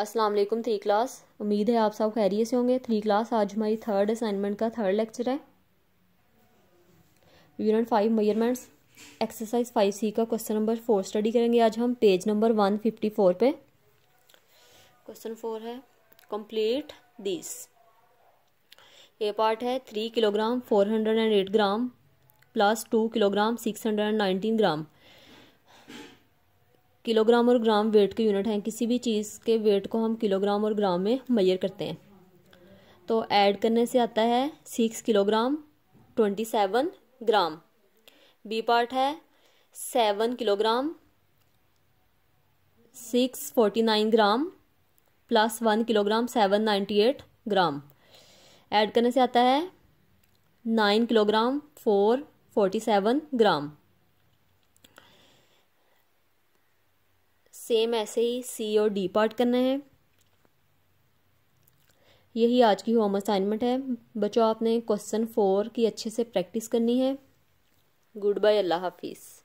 अस्सलाम वालेकुम three class उम्मीद है आप सब खैरियत से होंगे थ्री क्लास आज हमारी थर्ड असाइनमेंट का थर्ड लेक्चर है unit five measurements exercise five C का क्वेश्चन नंबर फोर स्टडी करेंगे आज हम page number one fifty four पे क्वेश्चन फोर है कंप्लीट दिस ए पार्ट है three kilogram four hundred and eight gram plus two kilogram six hundred and nineteen gram kilogram और gram wait के unit हैं किसी भी चीज़ के वेट को हम किलोग्राम और ग्राम में मैयर करते हैं तो ऐड करने से आता है six kilogram twenty seven gram B part है seven kilogram six forty nine gram plus one kilogram seven ninety eight gram add करने से आता है nine kilogram four forty seven gram same ऐसे ही सी और डी पार्ट करना है यही आज की होम असाइनमेंट है बच्चों आपने क्वेश्चन फोर की अच्छे से प्रैक्टिस करनी है गुड बाय अल्लाह हाफिज़